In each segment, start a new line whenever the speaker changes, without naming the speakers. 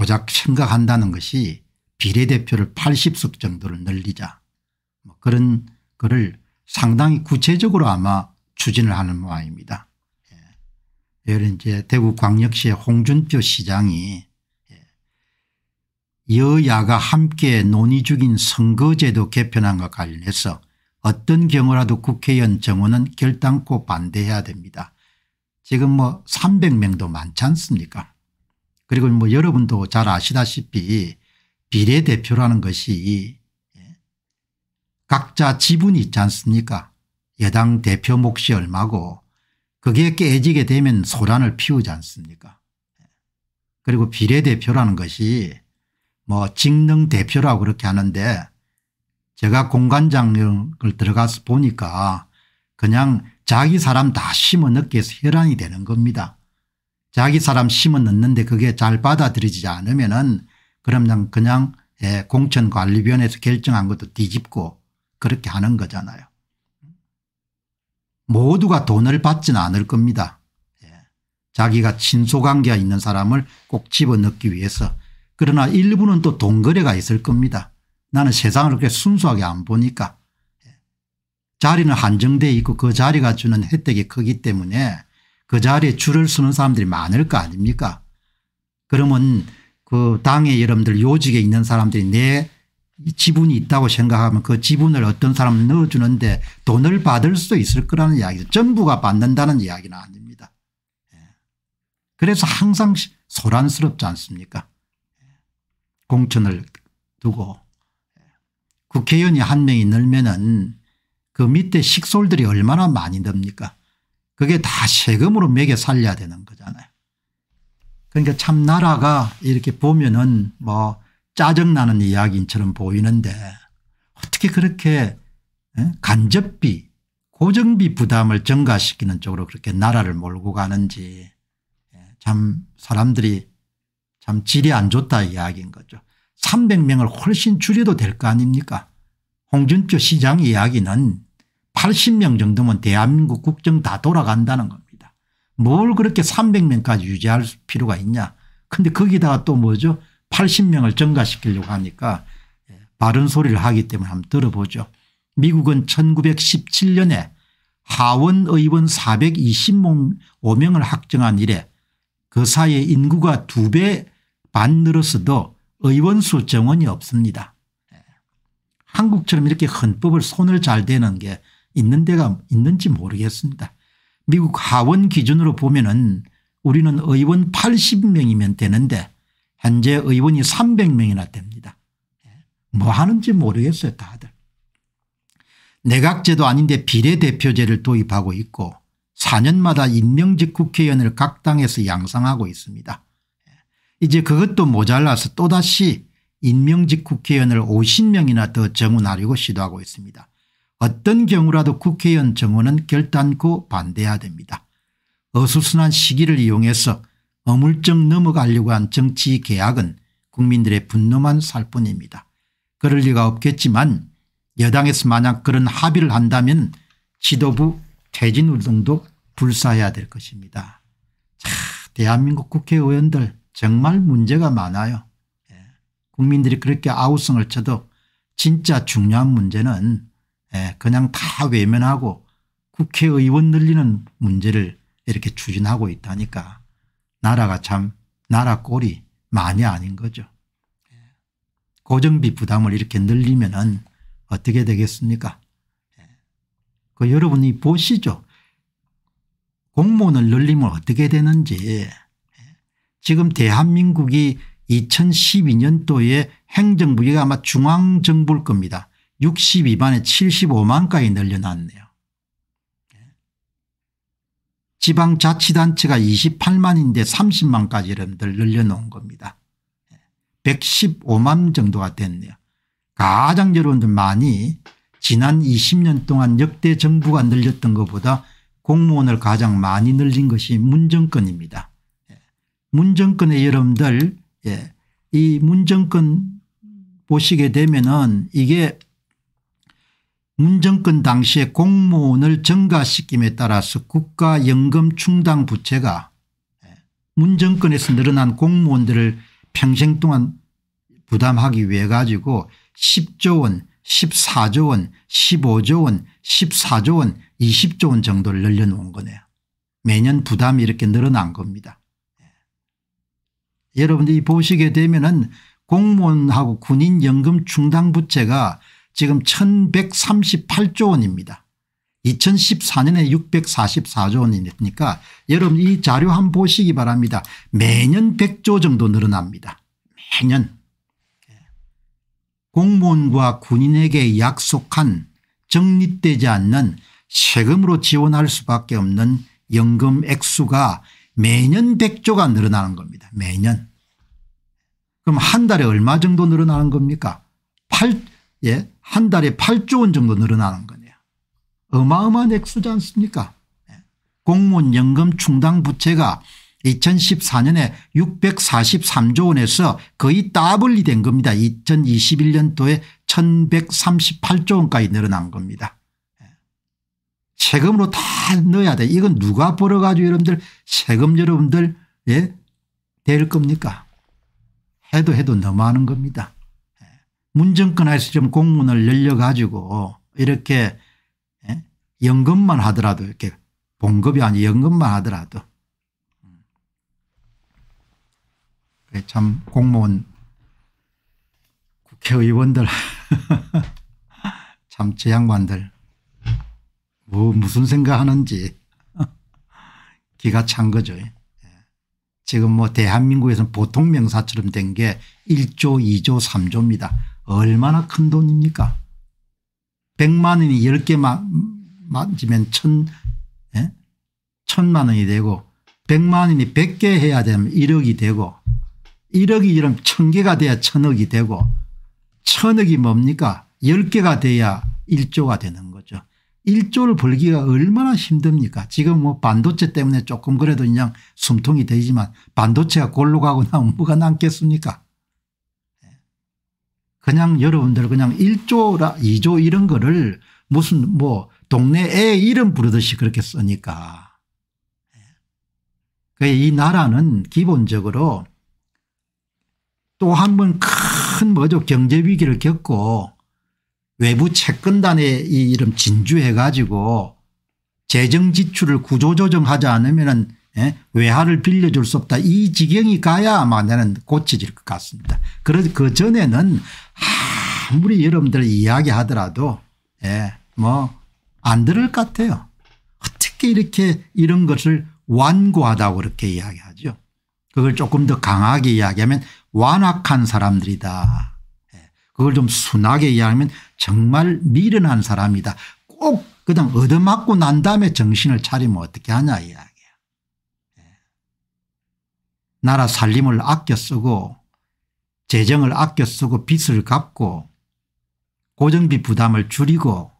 고작 생각한다는 것이 비례대표를 80석 정도를 늘리자 뭐 그런 거를 상당히 구체적으로 아마 추진을 하는 모양입니다. 예. 예를 이제 대구광역시의 홍준표 시장이 예. 여야가 함께 논의 중인 선거제도 개편안과 관련해서 어떤 경우라도 국회의원 정원은 결단코 반대해야 됩니다. 지금 뭐 300명도 많지 않습니까 그리고 뭐 여러분도 잘 아시다시피 비례대표라는 것이 예, 각자 지분이 있지 않습니까 여당 대표 몫이 얼마고 그게 깨지게 되면 소란을 피우지 않습니까 그리고 비례대표라는 것이 뭐 직능대표라고 그렇게 하는데 제가 공관장을 들어가서 보니까 그냥 자기 사람 다 심어 넣기 위해서 혈안이 되는 겁니다. 자기 사람 심은 넣는데 그게 잘 받아들이지 않으면 은 그럼 그냥 예, 공천관리위원회에서 결정한 것도 뒤집고 그렇게 하는 거잖아요. 모두가 돈을 받지는 않을 겁니다. 예. 자기가 친소관계가 있는 사람을 꼭 집어넣기 위해서 그러나 일부는 또 돈거래가 있을 겁니다. 나는 세상을 그렇게 순수하게 안 보니까 예. 자리는 한정돼 있고 그 자리가 주는 혜택이 크기 때문에 그 자리에 줄을 서는 사람들이 많을 거 아닙니까 그러면 그 당의 여러분들 요직에 있는 사람들이 내 지분이 있다고 생각하면 그 지분을 어떤 사람 넣어주는데 돈을 받을 수도 있을 거라는 이야기죠. 전부가 받는다는 이야기는 아닙니다. 예. 그래서 항상 소란스럽지 않습니까 예. 공천을 두고 예. 국회의원이 한 명이 늘면은 그 밑에 식솔들이 얼마나 많이 듭니까 그게 다 세금으로 매겨 살려야 되는 거잖아요. 그러니까 참 나라가 이렇게 보면은 뭐 짜증나는 이야기처럼 보이는데 어떻게 그렇게 예? 간접비 고정비 부담을 증가시키는 쪽으로 그렇게 나라를 몰고 가는지 예, 참 사람들이 참 질이 안 좋다 이야기인 거죠. 300명을 훨씬 줄여도 될 거 아닙니까 홍준표 시장 이야기는 80명 정도면 대한민국 국정 다 돌아간다는 겁니다. 뭘 그렇게 300명까지 유지할 필요가 있냐. 근데 거기다가 또 뭐죠 80명을 증가시키려고 하니까 예, 바른 소리를 하기 때문에 한번 들어보죠. 미국은 1917년에 하원 의원 425명을 확정한 이래 그 사이에 인구가 두 배 반 늘었어도 의원 수 정원이 없습니다. 예, 한국처럼 이렇게 헌법을 손을 잘 대는 게 있는 데가 있는지 모르겠습니다. 미국 하원 기준으로 보면은 우리는 의원 80명이면 되는데 현재 의원이 300명이나 됩니다. 예. 뭐 하는지 모르겠어요 다들. 내각제도 아닌데 비례대표제를 도입하고 있고 4년마다 임명직 국회의원을 각 당에서 양성하고 있습니다. 예. 이제 그것도 모자라서 또다시 임명직 국회의원을 50명이나 더 정원하려고 시도하고 있습니다. 어떤 경우라도 국회의원 정원은 결단코 반대해야 됩니다. 어수선한 시기를 이용해서 어물쩍 넘어가려고 한 정치 계약은 국민들의 분노만 살 뿐입니다. 그럴 리가 없겠지만 여당에서 만약 그런 합의를 한다면 지도부 퇴진운동도 불사해야 될 것입니다. 차, 대한민국 국회의원들 정말 문제가 많아요. 예, 국민들이 그렇게 아우성을 쳐도 진짜 중요한 문제는 예, 그냥 다 외면하고 국회의원 늘리는 문제를 이렇게 추진하고 있다니까 나라가 참 나라 꼴이 많이 아닌 거죠. 예. 고정비 부담을 이렇게 늘리면 은 어떻게 되겠습니까 예. 그 여러분이 보시죠. 공무원을 늘리면 어떻게 되는지 지금 대한민국이 2012년도에 행정부가 아마 중앙정부일 겁니다. 62만에 75만까지 늘려놨네요. 지방자치단체가 28만인데 30만까지 늘려놓은 겁니다. 115만 정도가 됐네요. 가장 여러분들 많이 지난 20년 동안 역대 정부가 늘렸던 것보다 공무원을 가장 많이 늘린 것이 문정권입니다. 문정권의 여러분들 예, 이 문정권 보시게 되면은 이게 문정권 당시의 공무원을 증가시킴에 따라서 국가연금 충당 부채가 예, 문정권에서 늘어난 공무원들을 평생 동안 부담하기 위해 가지고 10조 원 14조 원 15조 원 14조 원 20조 원 정도를 늘려놓은 거네요. 매년 부담이 이렇게 늘어난 겁니다. 예. 여러분들이 보시게 되면 은 공무원하고 군인연금 충당부채가 지금 1138조 원입니다. 2014년에 644조 원이니까 여러분 이 자료 한번 보시기 바랍니다. 매년 100조 정도 늘어납니다. 매년. 공무원과 군인에게 약속한 적립되지 않는 세금으로 지원할 수밖에 없는 연금 액수가 매년 100조가 늘어나는 겁니다. 매년. 그럼 한 달에 얼마 정도 늘어나는 겁니까? 8, 예, 한 달에 8조 원 정도 늘어나는 거네요. 어마어마한 액수지 않습니까? 예. 공무원 연금 충당 부채가 2014년에 643조 원에서 거의 더블이 된 겁니다. 2021년도에 1138조 원까지 늘어난 겁니다. 예. 세금으로 다 넣어야 돼. 이건 누가 벌어가지고 여러분들 세금 여러분들 예? 될 겁니까? 해도 해도 너무하는 겁니다. 문정권에서 좀 공문을 열려 가지고 이렇게 예? 연금만 하더라도 이렇게 봉급이 아니 연금만 하더라도 참 공무원 국회의원들 참제 양반들 뭐 무슨 생각하는지 기가 찬 거죠. 예. 지금 뭐 대한민국에서는 보통 명사처럼 된 게 1조 2조 3조입니다. 얼마나 큰 돈입니까? 100만 원이 10개 맞으면 천, 예? 천만 원이 되고 100만 원이 100개 해야 되면 1억이 되고 1억이 이러면 1000개가 돼야 1000억이 되고 1000억이 뭡니까? 10개가 돼야 1조가 되는 거죠. 1조를 벌기가 얼마나 힘듭니까? 지금 뭐 반도체 때문에 조금 그래도 그냥 숨통이 되지만 반도체가 골로 가고 나면 뭐가 남겠습니까? 그냥 여러분들 그냥 1조라 2조 이런 거를 무슨 뭐 동네 애 이름 부르듯이 그렇게 쓰니까. 예. 이 나라는 기본적으로 또 한 번큰 뭐죠 경제 위기를 겪고 외부 채권단의 이 이름 진주해 가지고 재정 지출을 구조조정하지 않으면은 예? 외화를 빌려줄 수 없다. 이 지경이 가야 아마 나는 고쳐질 것 같습니다. 그 전에는 아무리 여러분들 이야기하더라도 예, 뭐안 들을 것 같아요. 어떻게 이렇게 이런 것을 완고하다고 그렇게 이야기하죠. 그걸 조금 더 강하게 이야기하면 완악한 사람들이다. 예, 그걸 좀 순하게 이야기하면 정말 미련한 사람이다. 꼭 그냥 얻어맞고 난 다음에 정신을 차리면 어떻게 하냐 이야기. 나라 살림을 아껴 쓰고 재정을 아껴 쓰고 빚을 갚고 고정비 부담을 줄이고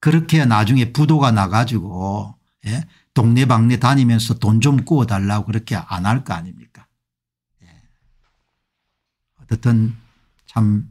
그렇게 나중에 부도가 나가지고 예? 동네방네 다니면서 돈 좀 구워달라고 그렇게 안 할 거 아닙니까. 예. 어쨌든 참